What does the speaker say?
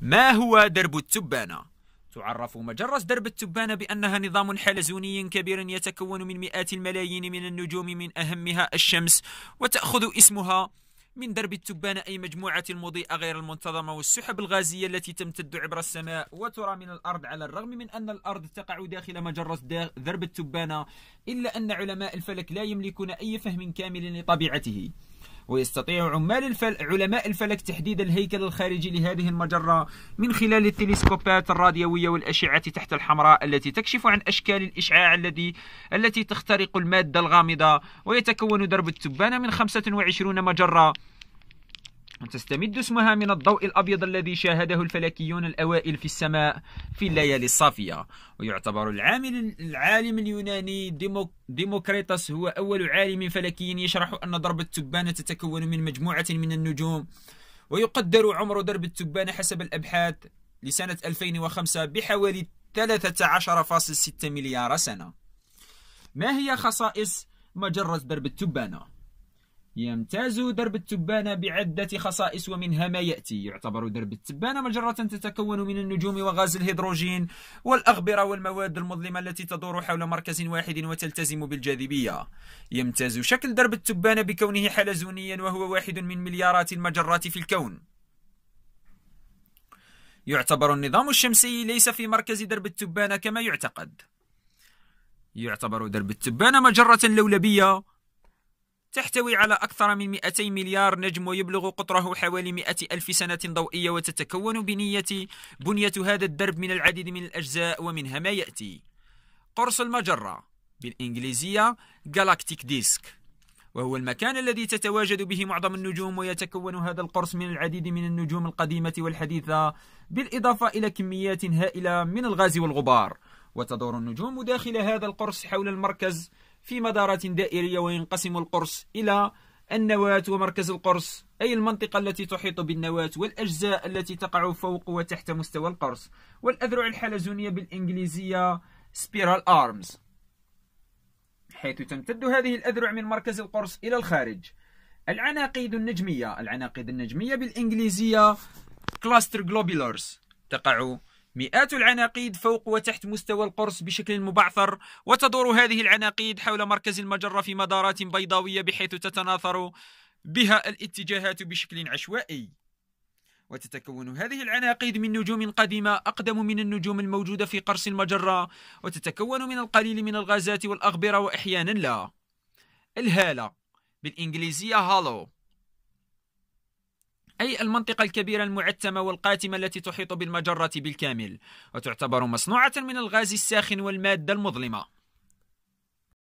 ما هو درب التبانة؟ تعرف مجرة درب التبانة بأنها نظام حلزوني كبير يتكون من مئات الملايين من النجوم من أهمها الشمس وتأخذ اسمها من درب التبانة أي مجموعة المضيئة غير المنتظمة والسحب الغازية التي تمتد عبر السماء وترى من الأرض على الرغم من أن الأرض تقع داخل مجرة درب التبانة إلا أن علماء الفلك لا يملكون أي فهم كامل لطبيعته ويستطيع عمال الفل... علماء الفلك تحديد الهيكل الخارجي لهذه المجرة من خلال التلسكوبات الراديوية والأشعة تحت الحمراء التي تكشف عن أشكال الإشعاع الذي التي تخترق المادة الغامضة ويتكون درب التبانة من 25 مجرة تستمد اسمها من الضوء الأبيض الذي شاهده الفلكيون الأوائل في السماء في الليالي الصافية ويعتبر العامل العالم اليوناني ديمو هو أول عالم فلكي يشرح أن ضرب التبانة تتكون من مجموعة من النجوم ويقدر عمر درب التبانة حسب الأبحاث لسنة 2005 بحوالي 13.6 مليار سنة ما هي خصائص مجرة درب التبانة؟ يمتاز درب التبانة بعدة خصائص ومنها ما يأتي يعتبر درب التبانة مجرة تتكون من النجوم وغاز الهيدروجين والأغبرة والمواد المظلمة التي تدور حول مركز واحد وتلتزم بالجاذبية يمتاز شكل درب التبانة بكونه حلزونيا وهو واحد من مليارات المجرات في الكون يعتبر النظام الشمسي ليس في مركز درب التبانة كما يعتقد يعتبر درب التبانة مجرة لولبية تحتوي على أكثر من 200 مليار نجم ويبلغ قطره حوالي 100 ألف سنة ضوئية وتتكون بنية بنية هذا الدرب من العديد من الأجزاء ومنها ما يأتي قرص المجرة بالإنجليزية Galactic Disk وهو المكان الذي تتواجد به معظم النجوم ويتكون هذا القرص من العديد من النجوم القديمة والحديثة بالإضافة إلى كميات هائلة من الغاز والغبار وتدور النجوم داخل هذا القرص حول المركز في مدارات دائرية وينقسم القرص إلى النواة ومركز القرص أي المنطقة التي تحيط بالنواة والأجزاء التي تقع فوق وتحت مستوى القرص والأذرع الحلزونية بالإنجليزية spiral arms حيث تمتد هذه الأذرع من مركز القرص إلى الخارج العناقيد النجمية العناقيد النجمية بالإنجليزية cluster globulars تقع مئات العناقيد فوق وتحت مستوى القرص بشكل مبعثر وتدور هذه العناقيد حول مركز المجرة في مدارات بيضاوية بحيث تتناثر بها الاتجاهات بشكل عشوائي وتتكون هذه العناقيد من نجوم قديمة أقدم من النجوم الموجودة في قرص المجرة وتتكون من القليل من الغازات والأغبرة وأحيانا لا الهالة بالإنجليزية هالو أي المنطقة الكبيرة المعتمة والقاتمة التي تحيط بالمجرة بالكامل وتعتبر مصنوعة من الغاز الساخن والمادة المظلمة